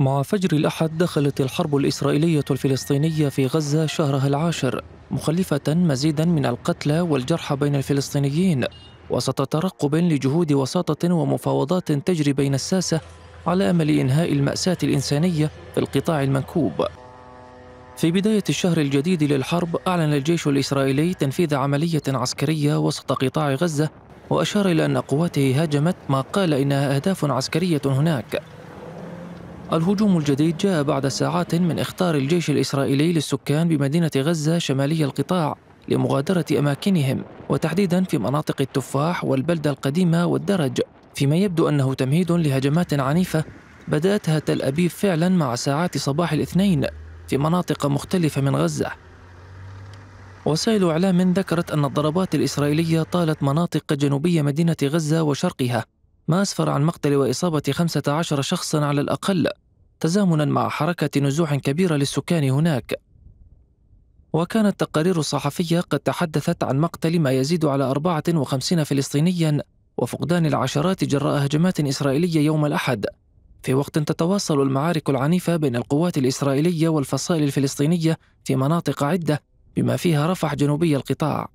مع فجر الأحد دخلت الحرب الإسرائيلية الفلسطينية في غزة شهرها العاشر مخلفة مزيدا من القتلى والجرحى بين الفلسطينيين وسط ترقب لجهود وساطة ومفاوضات تجري بين الساسة على أمل إنهاء المأساة الإنسانية في القطاع المنكوب في بداية الشهر الجديد للحرب أعلن الجيش الإسرائيلي تنفيذ عملية عسكرية وسط قطاع غزة وأشار إلى أن قواته هاجمت ما قال إنها أهداف عسكرية هناك الهجوم الجديد جاء بعد ساعات من اخطار الجيش الاسرائيلي للسكان بمدينه غزه شمالي القطاع لمغادره اماكنهم وتحديدا في مناطق التفاح والبلده القديمه والدرج فيما يبدو انه تمهيد لهجمات عنيفه بداتها تل ابيب فعلا مع ساعات صباح الاثنين في مناطق مختلفه من غزه وسائل اعلام ذكرت ان الضربات الاسرائيليه طالت مناطق جنوبيه مدينه غزه وشرقها ما أسفر عن مقتل وإصابة 15 شخصا على الأقل تزامنا مع حركة نزوح كبيرة للسكان هناك وكانت تقارير الصحفية قد تحدثت عن مقتل ما يزيد على 54 فلسطينيا وفقدان العشرات جراء هجمات إسرائيلية يوم الأحد في وقت تتواصل المعارك العنيفة بين القوات الإسرائيلية والفصائل الفلسطينية في مناطق عدة بما فيها رفح جنوبي القطاع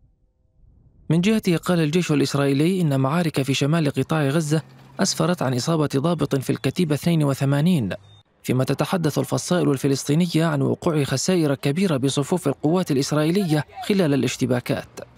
من جهته قال الجيش الإسرائيلي إن معارك في شمال قطاع غزة أسفرت عن إصابة ضابط في الكتيبة 82 فيما تتحدث الفصائل الفلسطينية عن وقوع خسائر كبيرة بصفوف القوات الإسرائيلية خلال الاشتباكات